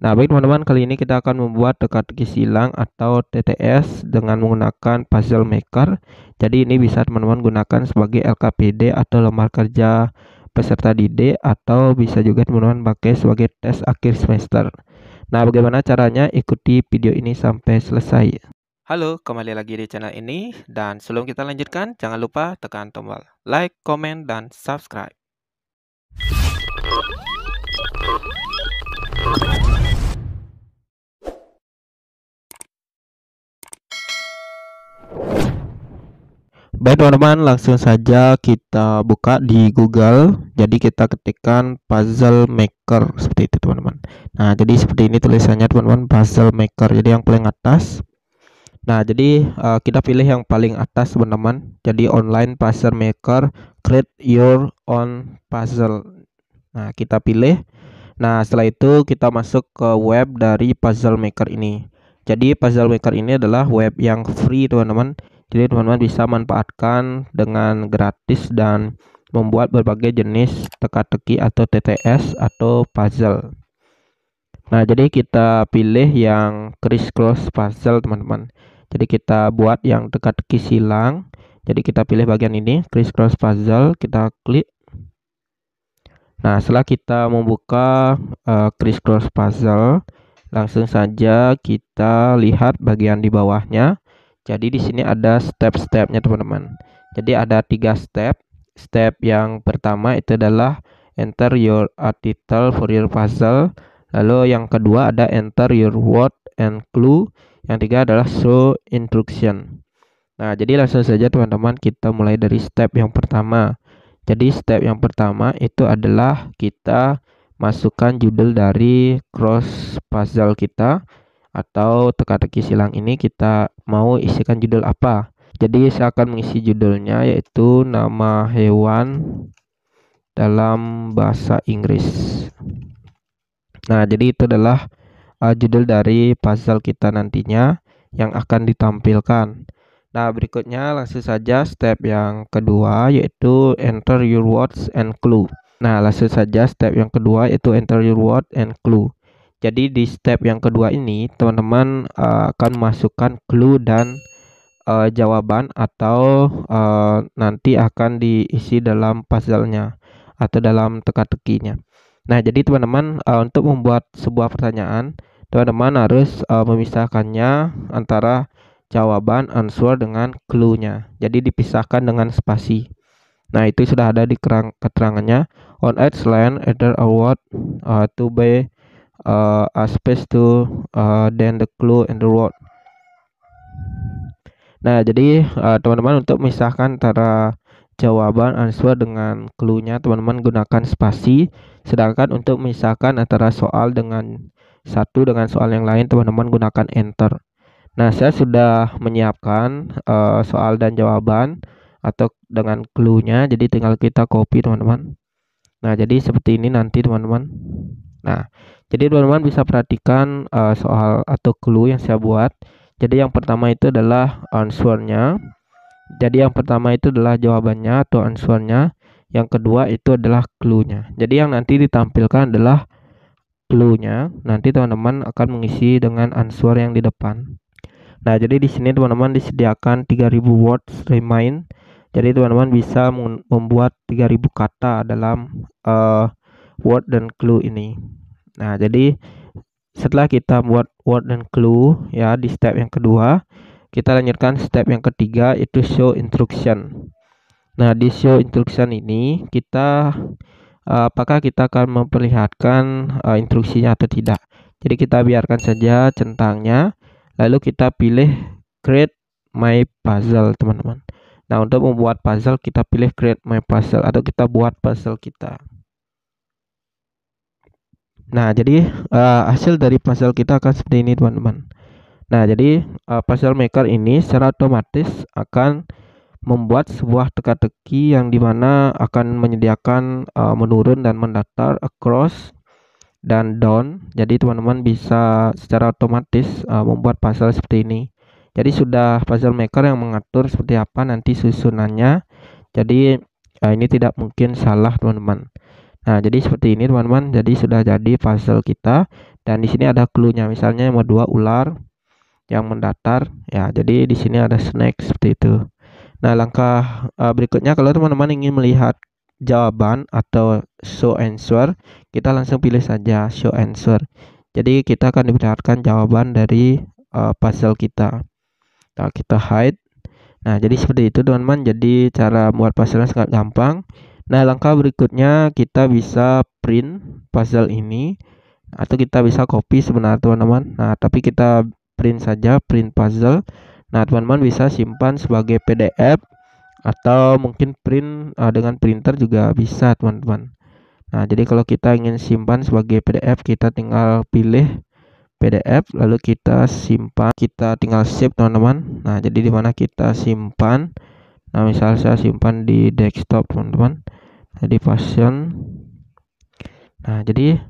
Nah, baik teman-teman, kali ini kita akan membuat teka teki silang atau TTS dengan menggunakan puzzle maker. Jadi ini bisa teman-teman gunakan sebagai LKPD atau lembar kerja peserta didik atau bisa juga teman-teman pakai sebagai tes akhir semester. Nah, bagaimana caranya? Ikuti video ini sampai selesai. Halo, kembali lagi di channel ini dan sebelum kita lanjutkan, jangan lupa tekan tombol like, comment dan subscribe. Baik teman-teman, langsung saja kita buka di Google. Jadi kita ketikkan puzzle maker seperti itu teman-teman. Nah, jadi seperti ini tulisannya teman-teman, puzzle maker. Jadi yang paling atas. Nah, jadi uh, kita pilih yang paling atas teman-teman. Jadi online puzzle maker, create your own puzzle. Nah, kita pilih. Nah, setelah itu kita masuk ke web dari puzzle maker ini. Jadi puzzle maker ini adalah web yang free teman-teman jadi teman-teman bisa manfaatkan dengan gratis dan membuat berbagai jenis teka-teki atau TTS atau puzzle. Nah, jadi kita pilih yang crisscross puzzle, teman-teman. Jadi kita buat yang teka-teki silang. Jadi kita pilih bagian ini, crisscross puzzle, kita klik. Nah, setelah kita membuka uh, crisscross puzzle, langsung saja kita lihat bagian di bawahnya jadi di sini ada step-stepnya teman-teman. Jadi ada tiga step. Step yang pertama itu adalah enter your title for your puzzle. Lalu yang kedua ada enter your word and clue. Yang ketiga adalah show instruction. Nah, jadi langsung saja teman-teman kita mulai dari step yang pertama. Jadi step yang pertama itu adalah kita masukkan judul dari cross puzzle kita atau teka-teki silang ini kita mau isikan judul apa. Jadi saya akan mengisi judulnya yaitu nama hewan dalam bahasa Inggris. Nah, jadi itu adalah uh, judul dari puzzle kita nantinya yang akan ditampilkan. Nah, berikutnya langsung saja step yang kedua yaitu enter your words and clue. Nah, langsung saja step yang kedua yaitu enter your word and clue. Jadi di step yang kedua ini teman-teman uh, akan masukkan clue dan uh, jawaban atau uh, nanti akan diisi dalam puzzle-nya atau dalam teka-tekinya. Nah, jadi teman-teman uh, untuk membuat sebuah pertanyaan, teman-teman harus uh, memisahkannya antara jawaban answer dengan clue-nya. Jadi dipisahkan dengan spasi. Nah, itu sudah ada di keterangan keterangannya on edge line either award uh, to be uh, a space to uh, then the clue and the word. Nah, jadi uh, teman-teman uh, untuk memisahkan antara jawaban answer dengan clue-nya, teman-teman gunakan spasi. Sedangkan untuk memisahkan antara soal dengan satu dengan soal yang lain, teman-teman gunakan enter. Nah, saya sudah menyiapkan uh, soal dan jawaban atau dengan clue-nya, jadi tinggal kita copy, teman-teman. Nah, jadi seperti ini nanti, teman-teman. Nah, jadi teman-teman bisa perhatikan uh, soal atau clue yang saya buat. Jadi yang pertama itu adalah answernya. Jadi yang pertama itu adalah jawabannya atau answernya. Yang kedua itu adalah clue-nya. Jadi yang nanti ditampilkan adalah clue-nya. Nanti teman-teman akan mengisi dengan answer yang di depan. Nah, jadi di sini teman-teman disediakan 3000 words remind. Jadi teman-teman bisa membuat 3000 kata dalam uh, word dan clue ini. Nah, jadi setelah kita buat word dan clue ya di step yang kedua, kita lanjutkan step yang ketiga itu show instruction. Nah, di show instruction ini kita eh, apakah kita akan memperlihatkan uh, instruksinya atau tidak. Jadi kita biarkan saja centangnya, lalu kita pilih create my puzzle, teman-teman. Nah, untuk membuat puzzle kita pilih create my puzzle atau kita buat puzzle kita. Nah, jadi uh, hasil dari puzzle kita akan seperti ini, teman-teman. Nah, jadi uh, puzzle maker ini secara otomatis akan membuat sebuah teka-teki yang dimana akan menyediakan uh, menurun dan mendatar across dan down. Jadi teman-teman bisa secara otomatis uh, membuat puzzle seperti ini. Jadi sudah puzzle maker yang mengatur seperti apa nanti susunannya. Jadi uh, ini tidak mungkin salah teman-teman. Nah, jadi seperti ini teman-teman. Jadi sudah jadi puzzle kita dan di sini ada clue-nya. Misalnya yang kedua ular yang mendatar ya. Jadi di sini ada snake seperti itu. Nah, langkah uh, berikutnya kalau teman-teman ingin melihat jawaban atau show answer, kita langsung pilih saja show answer. Jadi kita akan diperlihatkan jawaban dari uh, puzzle kita. Nah, kita hide. Nah, jadi seperti itu teman-teman. Jadi cara buat puzzle sangat gampang. Nah, langkah berikutnya kita bisa print puzzle ini atau kita bisa copy sebenarnya teman-teman. Nah, tapi kita print saja print puzzle. Nah, teman-teman bisa simpan sebagai PDF atau mungkin print uh, dengan printer juga bisa, teman-teman. Nah, jadi kalau kita ingin simpan sebagai PDF, kita tinggal pilih PDF lalu kita simpan. Kita tinggal save, teman-teman. Nah, jadi di mana kita simpan? Nah, misalnya saya simpan di desktop, teman-teman jadi passion nah jadi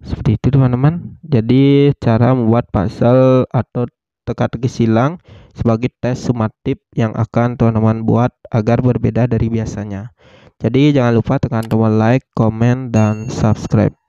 seperti itu teman-teman jadi cara membuat pasal atau teka-teki silang sebagai tes sumatif yang akan teman-teman buat agar berbeda dari biasanya jadi jangan lupa tekan tombol like, comment, dan subscribe